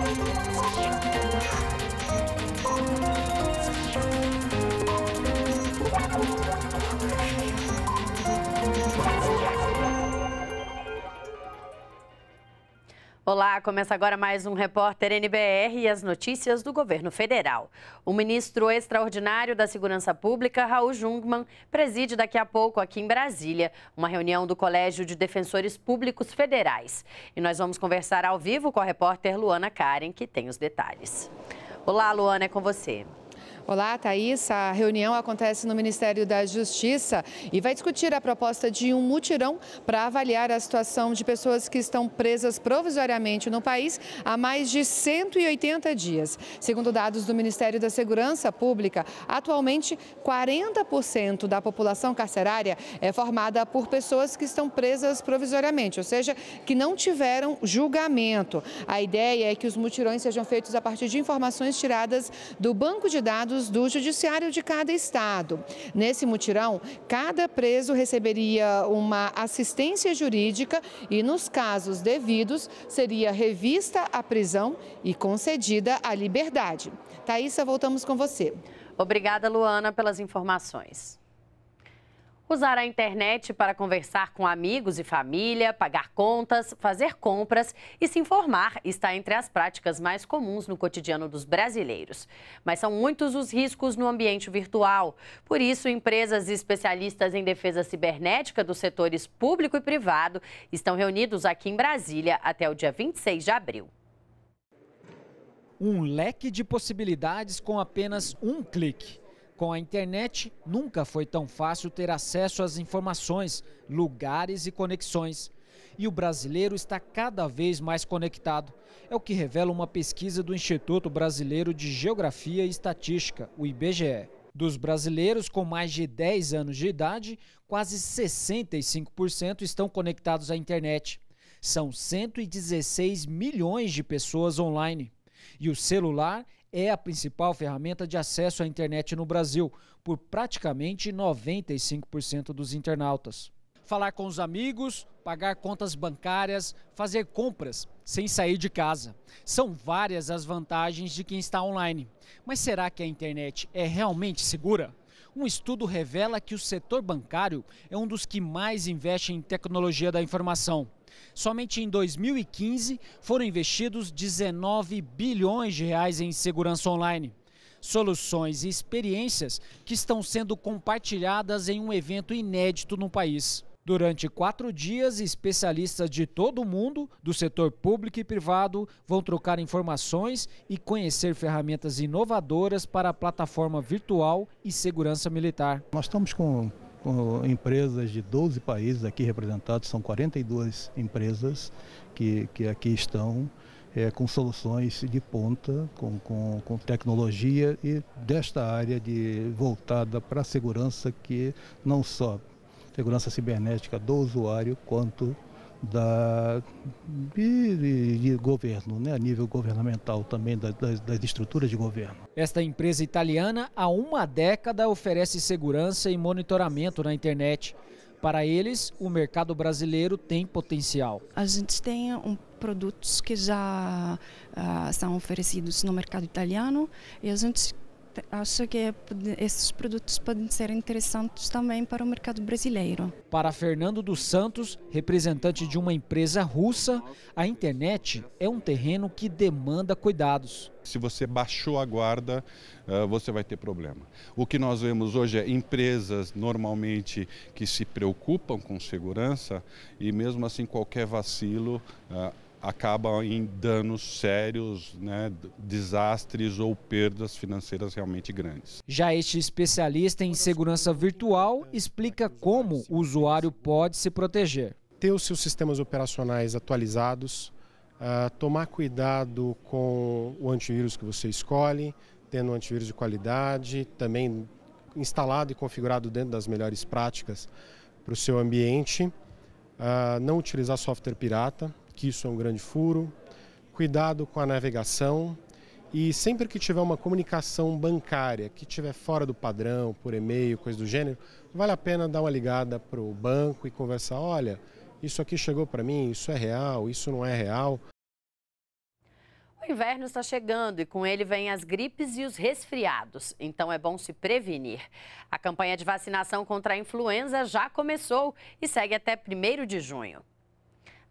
Música Olá, começa agora mais um Repórter NBR e as notícias do governo federal. O ministro extraordinário da Segurança Pública, Raul Jungmann, preside daqui a pouco aqui em Brasília uma reunião do Colégio de Defensores Públicos Federais. E nós vamos conversar ao vivo com a repórter Luana Karen, que tem os detalhes. Olá, Luana, é com você. Olá, Thaís. A reunião acontece no Ministério da Justiça e vai discutir a proposta de um mutirão para avaliar a situação de pessoas que estão presas provisoriamente no país há mais de 180 dias. Segundo dados do Ministério da Segurança Pública, atualmente 40% da população carcerária é formada por pessoas que estão presas provisoriamente, ou seja, que não tiveram julgamento. A ideia é que os mutirões sejam feitos a partir de informações tiradas do banco de dados advogados do judiciário de cada estado. Nesse mutirão, cada preso receberia uma assistência jurídica e, nos casos devidos, seria revista a prisão e concedida a liberdade. Thaisa, voltamos com você. Obrigada, Luana, pelas informações. Usar a internet para conversar com amigos e família, pagar contas, fazer compras e se informar está entre as práticas mais comuns no cotidiano dos brasileiros. Mas são muitos os riscos no ambiente virtual. Por isso, empresas e especialistas em defesa cibernética dos setores público e privado estão reunidos aqui em Brasília até o dia 26 de abril. Um leque de possibilidades com apenas um clique. Com a internet, nunca foi tão fácil ter acesso às informações, lugares e conexões. E o brasileiro está cada vez mais conectado. É o que revela uma pesquisa do Instituto Brasileiro de Geografia e Estatística, o IBGE. Dos brasileiros com mais de 10 anos de idade, quase 65% estão conectados à internet. São 116 milhões de pessoas online. E o celular é a principal ferramenta de acesso à internet no Brasil, por praticamente 95% dos internautas. Falar com os amigos, pagar contas bancárias, fazer compras sem sair de casa. São várias as vantagens de quem está online. Mas será que a internet é realmente segura? Um estudo revela que o setor bancário é um dos que mais investe em tecnologia da informação. Somente em 2015 foram investidos 19 bilhões de reais em segurança online soluções e experiências que estão sendo compartilhadas em um evento inédito no país. Durante quatro dias, especialistas de todo o mundo, do setor público e privado, vão trocar informações e conhecer ferramentas inovadoras para a plataforma virtual e segurança militar. Nós estamos com com empresas de 12 países aqui representados, são 42 empresas que, que aqui estão é, com soluções de ponta, com, com, com, tecnologia e desta área de, voltada para a segurança que não só segurança cibernética do usuário, quanto da, de, de, governo, né, a nível governamental também, da, das, das estruturas de governo. Esta empresa italiana há uma década oferece segurança e monitoramento na internet. Para eles, o mercado brasileiro tem potencial. A gente tem um, produtos que já uh, são oferecidos no mercado italiano e a gente acho que é esses produtos podem ser interessantes também para o mercado brasileiro. Para Fernando dos Santos, representante de uma empresa russa, a internet é um terreno que demanda cuidados. Se você baixou a guarda, eh, você vai ter problema. O que nós vemos hoje é empresas normalmente que se preocupam com segurança e mesmo assim qualquer vacilo eh, acaba em danos sérios, né, desastres ou perdas financeiras realmente grandes. Já este especialista em segurança virtual explica como o usuário pode se proteger. Ter os seus sistemas operacionais atualizados, uh, tomar cuidado com o antivírus que você escolhe, tendo um antivírus de qualidade, também instalado e configurado dentro das melhores práticas para o seu ambiente. Uh, não utilizar software pirata, que isso é um grande furo, cuidado com a navegação e sempre que tiver uma comunicação bancária que tiver fora do padrão, por e-mail, coisa do gênero, vale a pena dar uma ligada para o banco e conversar, olha, isso aqui chegou para mim, isso é real, isso não é real. O inverno está chegando e com ele vêm as gripes e os resfriados, então é bom se prevenir. A campanha de vacinação contra a influenza já começou e segue até 1 de junho.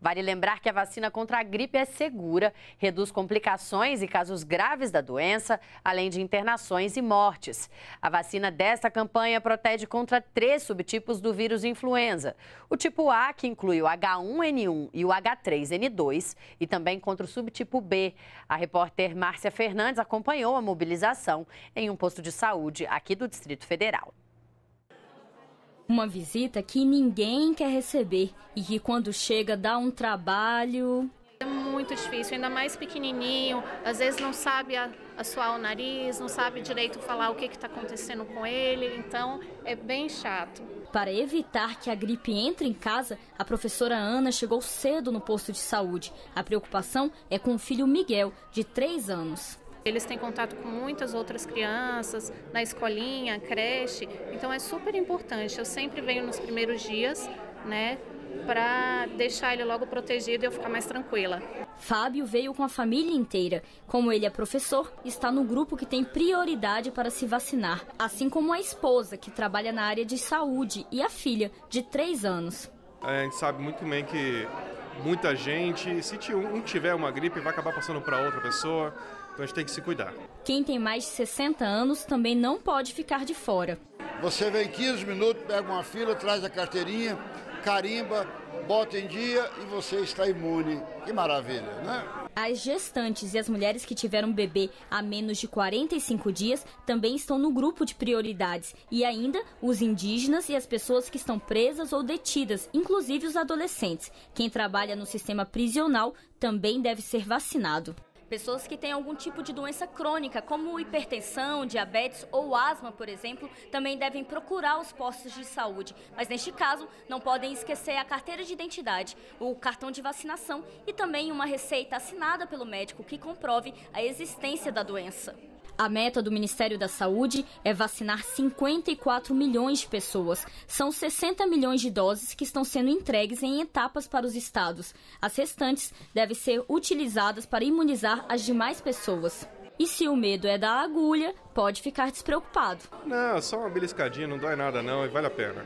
Vale lembrar que a vacina contra a gripe é segura, reduz complicações e casos graves da doença, além de internações e mortes. A vacina desta campanha protege contra três subtipos do vírus influenza. O tipo A, que inclui o H1N1 e o H3N2, e também contra o subtipo B. A repórter Márcia Fernandes acompanhou a mobilização em um posto de saúde aqui do Distrito Federal. Uma visita que ninguém quer receber e que quando chega dá um trabalho. É muito difícil, ainda mais pequenininho, às vezes não sabe assoar o nariz, não sabe direito falar o que está acontecendo com ele, então é bem chato. Para evitar que a gripe entre em casa, a professora Ana chegou cedo no posto de saúde. A preocupação é com o filho Miguel, de 3 anos. Eles têm contato com muitas outras crianças, na escolinha, creche, então é super importante. Eu sempre venho nos primeiros dias, né? para deixar ele logo protegido e eu ficar mais tranquila. Fábio veio com a família inteira. Como ele é professor, está no grupo que tem prioridade para se vacinar, assim como a esposa, que trabalha na área de saúde, e a filha, de 3 anos. É, a gente sabe muito bem que muita gente, se um tiver uma gripe, vai acabar passando para outra pessoa. Então a gente tem que se cuidar. Quem tem mais de 60 anos também não pode ficar de fora. Você vem 15 minutos, pega uma fila, traz a carteirinha, carimba, bota em dia e você está imune. Que maravilha, né? As gestantes e as mulheres que tiveram bebê há menos de 45 dias também estão no grupo de prioridades. E ainda os indígenas e as pessoas que estão presas ou detidas, inclusive os adolescentes. Quem trabalha no sistema prisional também deve ser vacinado. Pessoas que têm algum tipo de doença crônica, como hipertensão, diabetes ou asma, por exemplo, também devem procurar os postos de saúde. Mas neste caso, não podem esquecer a carteira de identidade, o cartão de vacinação e também uma receita assinada pelo médico que comprove a existência da doença. A meta do Ministério da Saúde é vacinar 54 milhões de pessoas. São 60 milhões de doses que estão sendo entregues em etapas para os estados. As restantes devem ser utilizadas para imunizar as demais pessoas. E se o medo é da agulha, pode ficar despreocupado. Não, só uma beliscadinha, não dói nada não e vale a pena.